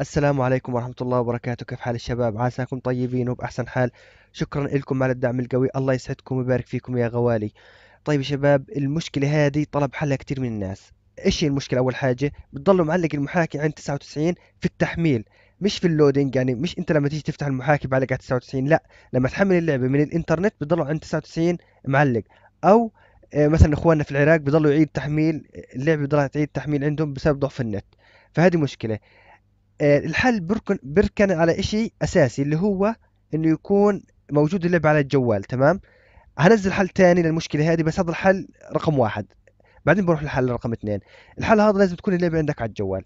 السلام عليكم ورحمة الله وبركاته كيف حال الشباب عساكم طيبين وبأحسن حال شكرا لكم على الدعم القوي الله يسعدكم ويبارك فيكم يا غوالي طيب يا شباب المشكلة هذه طلب حلها كتير من الناس ايش هي المشكلة اول حاجة بتضلوا معلق المحاكي عند 99 في التحميل مش في اللودينج يعني مش انت لما تيجي تفتح المحاكي بعلق على 99 لا لما تحمل اللعبة من الانترنت بتضلوا عند 99 معلق او آه، مثلا اخواننا في العراق بضلوا يعيد تحميل اللعبه بضلها تعيد تحميل عندهم بسبب ضعف النت فهذه مشكله آه، الحل بركن بركن على شيء اساسي اللي هو انه يكون موجود اللعبه على الجوال تمام هنزل حل ثاني للمشكله هذه بس هذا الحل رقم واحد بعدين بروح للحل رقم اثنين الحل هذا لازم تكون اللعبه عندك على الجوال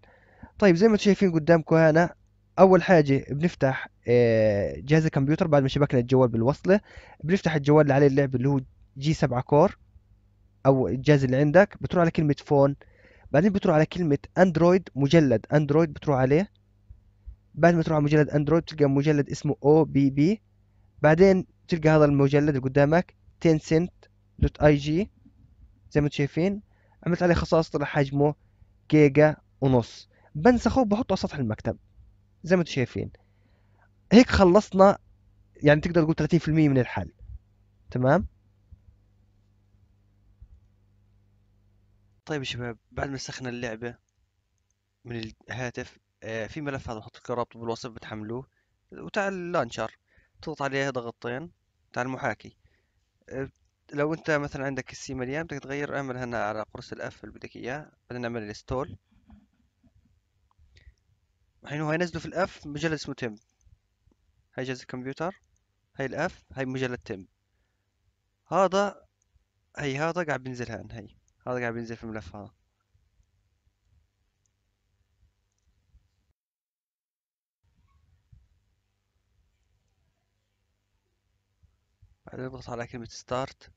طيب زي ما انتم شايفين قدامكم هنا اول حاجه بنفتح آه، جهاز الكمبيوتر بعد ما شبكنا الجوال بالوصله بنفتح الجوال اللي عليه اللعبه اللي هو جي 7 كور او الجهاز اللي عندك بتروح على كلمه فون بعدين بتروح على كلمه اندرويد مجلد اندرويد بتروح عليه بعد ما تروح على مجلد اندرويد تلقى مجلد اسمه او بي بي بعدين تلقى هذا المجلد اللي قدامك 10 دوت اي جي زي ما انتم شايفين عملت عليه خصائص طلع حجمه جيجا ونص بنسخه وبحطه على سطح المكتب زي ما انتم شايفين هيك خلصنا يعني تقدر تقول 30% من الحل تمام طيب يا شباب بعد ما نسخنا اللعبة من الهاتف آه، في ملف هذا بحط لكم رابطه بالوصف بتحملوه وتاع اللانشر تضغط عليه ضغطتين تاع المحاكي آه، لو انت مثلا عندك السي مليان بدك تغير اعمل هنا على قرص الاف اللي بدك اياه بعدين نعمل انستول الحين هو ينزله في الاف مجلد اسمه تم هاي جهاز الكمبيوتر هاي الاف هاي مجلد تم هذا هي هذا قاعد بينزل هان هي هذا قاعد بينزل في الملف هذا بعدين نضغط على كلمة ستارت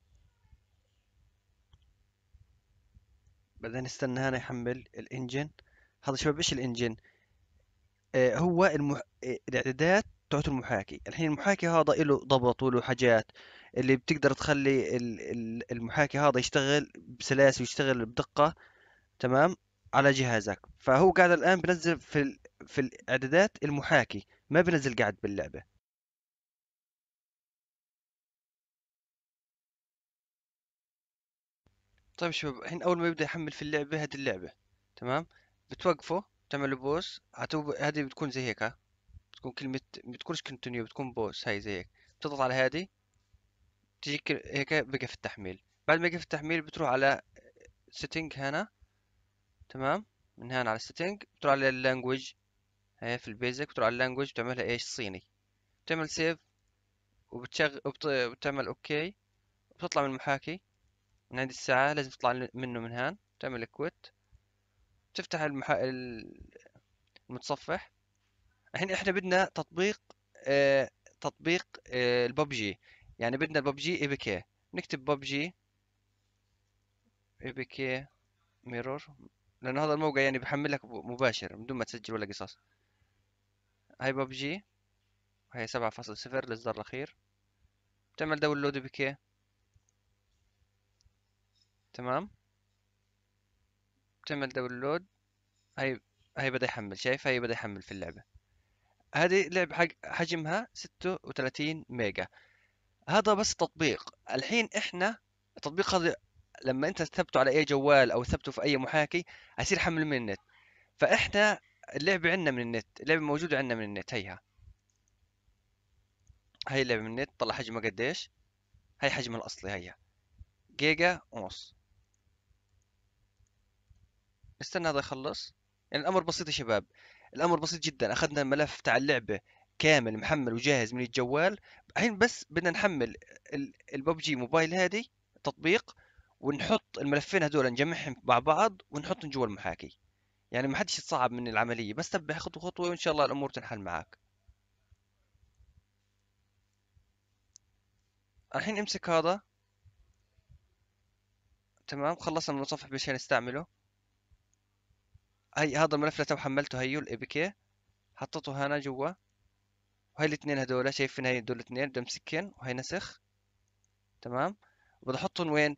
بعدين استنى هنا يحمل الانجن هذا شباب ايش الانجن آه هو المح... آه الاعدادات بتاعت المحاكي الحين المحاكي هذا له ضبط وله حاجات اللي بتقدر تخلي ال... المحاكي هذا يشتغل بسلاسة ويشتغل بدقة تمام على جهازك فهو قاعد الآن بنزل في, في الإعدادات المحاكي ما بنزل قاعد باللعبة طيب شباب الحين اول ما يبدا يحمل في اللعبه هذه اللعبه تمام بتوقفه بوس بوز هذه بتكون زي هيك ها بتكون كلمه ما بتكونش كونتينيو بتكون بوس هاي زي هيك بتضغط على هذه بتجيك هيك بقف التحميل بعد ما يقف التحميل بتروح على سيتنج هنا تمام من هنا على سيتنج بتروح على اللانجوج هي في البيزك بتروح على اللانجوج بتعملها ايش صيني بتعمل سيف وبتشغل وبتعمل اوكي بتطلع من المحاكي من هذه الساعة لازم تطلع منه من هان تعمل كويت تفتح المح... المتصفح الحين احنا بدنا تطبيق آه تطبيق آه الببجي يعني بدنا الببجي اي بي كي نكتب ببجي اي بي كي ميرور لانه هذا الموقع يعني بحمل لك مباشر بدون ما تسجل ولا قصص هاي ببجي هي سبعة فاصل صفر للزر الأخير بتعمل داونلود بكي تمام تعمل داونلود هاي هاي بدا يحمل شايف هاي بدا يحمل في اللعبه هذه لعبة حق حجمها 36 ميجا هذا بس تطبيق الحين احنا التطبيق هذا لما انت تثبته على اي جوال او تثبته في اي محاكي حيصير حمل من النت فاحنا اللعبه عندنا من النت اللعبه موجوده عندنا من النت هيها هاي اللعبه من النت طلع حجمها قديش هاي حجمها الاصلي هيها جيجا ونص استنى هذا يخلص يعني الامر بسيط يا شباب الامر بسيط جدا اخذنا الملف تاع اللعبه كامل محمل وجاهز من الجوال الحين بس بدنا نحمل الببجي موبايل هذه تطبيق ونحط الملفين هذول نجمعهم مع بعض ونحطهم جوا المحاكي يعني ما حدش يتصعب من العمليه بس تبع خطوه خطوه وان شاء الله الامور تنحل معك الحين امسك هذا تمام خلصنا من المتصفح بشان نستعمله هي هذا الملف اللي تو حملته هيو الاي بي كي حطيته هنا جوا وهي الاثنين هذول شايفين هي دول الاثنين بدي امسكهم وهي نسخ تمام وبدي احطهم وين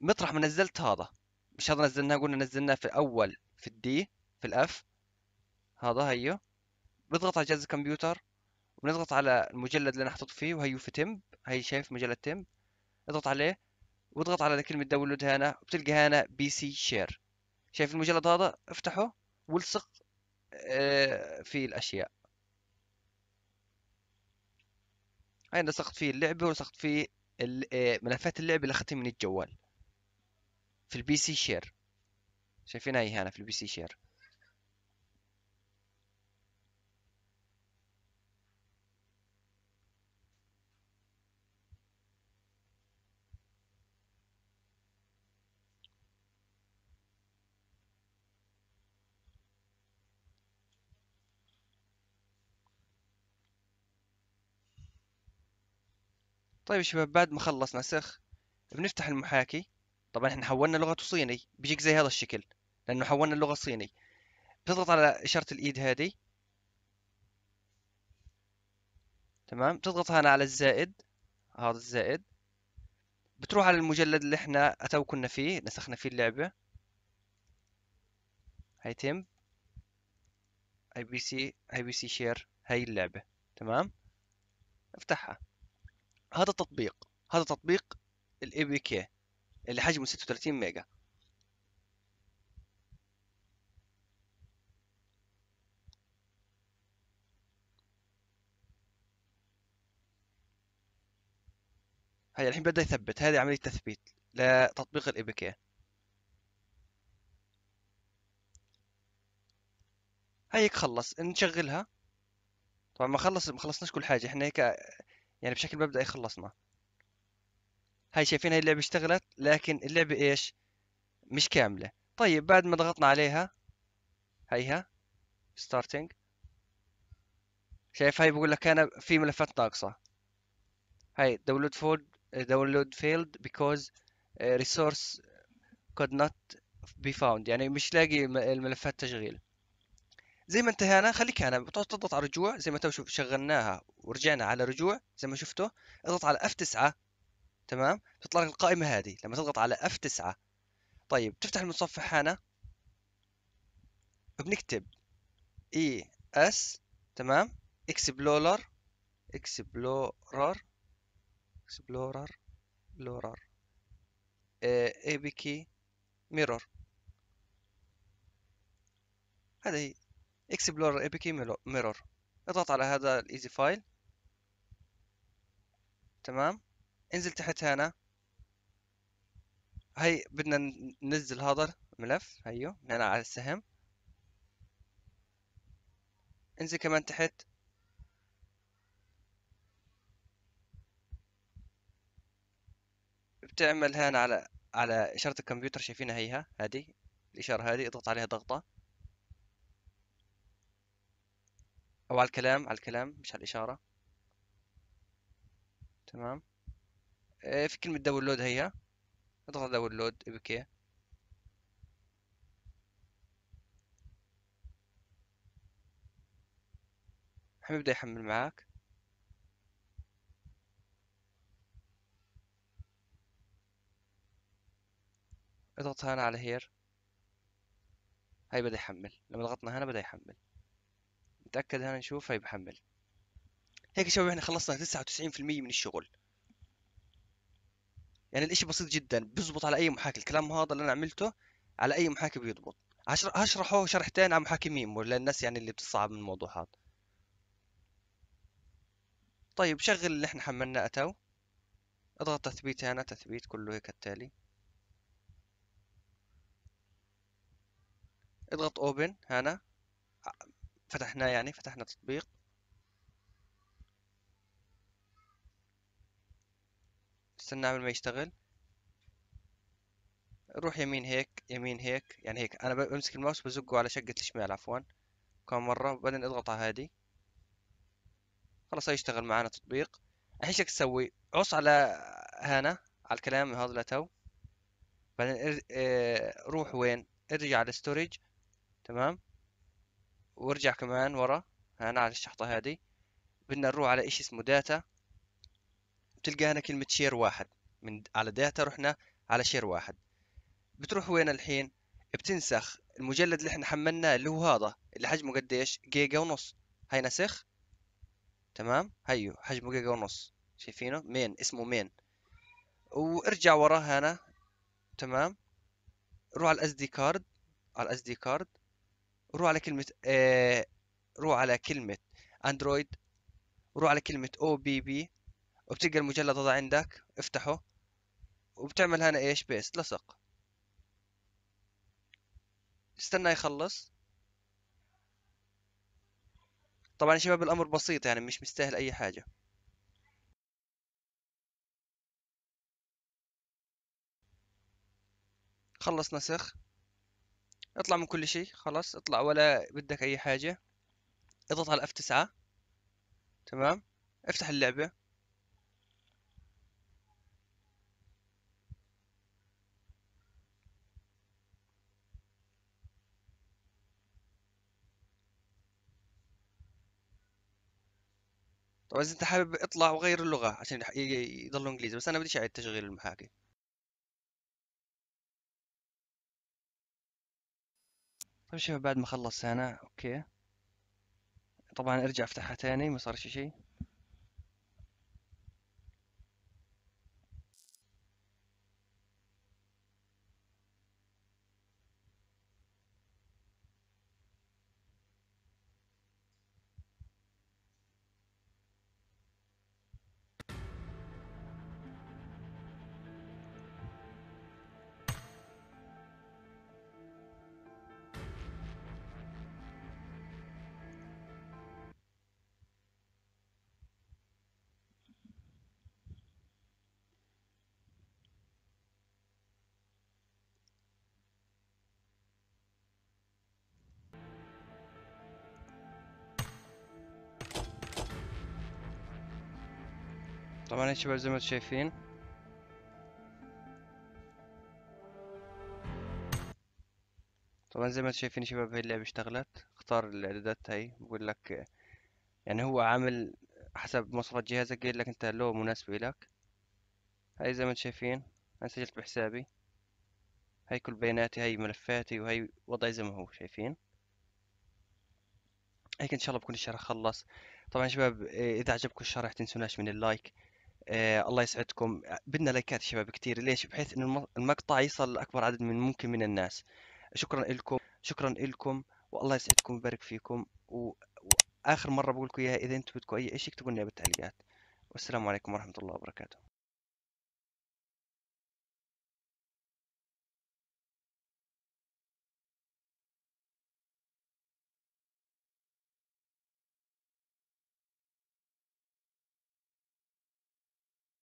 مطرح ما نزلت هذا مش هذا نزلناه قلنا نزلناه في الاول في الدي في الاف هذا هيو بضغط على جهاز الكمبيوتر ونضغط على المجلد اللي انا حاطط فيه وهيو في تمب هي شايف مجلد تمب اضغط عليه واضغط على كلمة داونلود هنا وبتلقى هنا بي سي شير شايف المجلد هذا افتحه والصق آه، في الأشياء هاي لصقت فيه اللعبة ولصقت فيه آه، ملفات اللعبة اللي أخذتها من الجوال في البي سي شير شايفين هاي هنا في البي سي شير طيب يا شباب بعد ما خلصنا سخ بنفتح المحاكي طبعا احنا حولنا لغته صيني بيجيك زي هذا الشكل لانه حولنا اللغه صيني بتضغط على اشاره الايد هذه تمام بتضغط هنا على الزائد هذا الزائد بتروح على المجلد اللي احنا اتو كنا فيه نسخنا فيه اللعبه هاي اي بي سي اي بي سي شير هاي اللعبه تمام افتحها هذا التطبيق هذا تطبيق الاي بي كي اللي حجمه 36 ميجا هاي الحين بدا يثبت هذه عمليه تثبيت لتطبيق الاي بي كي هيك خلص نشغلها طبعا ما خلص ما خلصناش كل حاجه احنا هيك يعني بشكل مبدئي خلصنا هاي شايفين هاي اللعبة اشتغلت لكن اللعبة ايش مش كاملة طيب بعد ما ضغطنا عليها هيها ستارتنج شايف هاي بقول لك انا في ملفات ناقصة هاي داونلود فولد داونلود فيلد بيكوز ريسورس كود نوت بي فاوند يعني مش لاقي الملفات تشغيل زي ما انتهينا خليك هنا تضغط على رجوع زي ما تو شوف شغلناها ورجعنا على رجوع زي ما شفته اضغط على F9 تمام تطلع لك القائمة هذه لما تضغط على F9 طيب تفتح المتصفح هنا بنكتب اي e اس تمام اكسبلورر اكسبلورر اكسبلورر بلورر اي بي كي ميرور هذا هي اكسبلور ابيكي ميرور اضغط على هذا الايزي فايل تمام انزل تحت هنا هاي بدنا ننزل هذا الملف هيو من هنا على السهم انزل كمان تحت بتعمل هنا على على اشارة الكمبيوتر شايفينها هيها هذه الاشارة هذه اضغط عليها ضغطة او على الكلام على الكلام مش على الإشارة تمام آه، في كلمة داونلود هيها اضغط داونلود ابكي حيبدأ يحمل معاك اضغط هنا على هير هاي بدأ يحمل لما ضغطنا هنا بدأ يحمل هنا نشوف نشوفها بحمل هيك يا شباب احنا خلصنا 99% من الشغل يعني الاشي بسيط جدا بيزبط على اي محاكي الكلام هذا اللي انا عملته على اي محاكي بيضبط هشرحه شرحتين على محاكي ولا للناس يعني اللي بتصعب من الموضوع هذا طيب شغل اللي احنا حملناه اتو اضغط تثبيت هنا تثبيت كله هيك التالي اضغط اوبن هنا فتحناه يعني فتحنا تطبيق استنى قبل ما يشتغل روح يمين هيك يمين هيك يعني هيك انا بمسك الماوس بزقه على شقة الشمال عفوا كم مرة وبعدين اضغط على هادي خلاص هيشتغل معنا تطبيق الحين شك تسوي عص على هنا على الكلام هذا لتو بعدين اه روح وين ارجع على الستوريج تمام وارجع كمان ورا هنا على الشحطة هذه بدنا نروح على إشي اسمه داتا بتلقى هنا كلمة شير واحد من على داتا رحنا على شير واحد بتروح وين الحين بتنسخ المجلد اللي احنا حملناه اللي هو هذا اللي حجمه قديش جيجا ونص هاي نسخ تمام هيو حجمه جيجا ونص شايفينه مين اسمه مين وارجع وراه هنا تمام روح على الاس دي كارد على الاس دي كارد روح على كلمة آه، روح على كلمة اندرويد روح على كلمة او بي بي وبتلقى المجلد هذا عندك افتحه وبتعمل هنا ايش بيست لصق استنى يخلص طبعا يا شباب الامر بسيط يعني مش مستاهل اي حاجة خلص نسخ اطلع من كل شيء خلاص اطلع ولا بدك اي حاجة اضغط على f F9 تمام افتح اللعبة طبعا اذا انت حابب اطلع وغير اللغة عشان يضلوا انجليزي بس انا بديش اعيد تشغيل المحاكي طيب شوف بعد ما خلص هنا اوكي طبعا ارجع افتحها تاني ما صار شي شي طبعا يا شباب زي ما انتم شايفين طبعا زي ما انتم شايفين يا شباب هي اللعبة اشتغلت اختار الاعدادات هاي بقول لك يعني هو عامل حسب مواصفات جهازك قايل لك انت لو مناسبة لك هاي زي ما انتم شايفين انا سجلت بحسابي هاي كل بياناتي هاي ملفاتي وهي وضعي زي ما هو شايفين هيك ان شاء الله بكون الشرح خلص طبعا شباب اذا عجبكم الشرح تنسوناش من اللايك آه الله يسعدكم بدنا لايكات شباب كتير ليش بحيث انه المقطع يصل لاكبر عدد من ممكن من الناس شكرا لكم شكرا لكم والله يسعدكم ويبارك فيكم و... واخر مره بقول لكم اياها اذا انتم بدكم اي شيء اكتبوا لنا بالتعليقات والسلام عليكم ورحمه الله وبركاته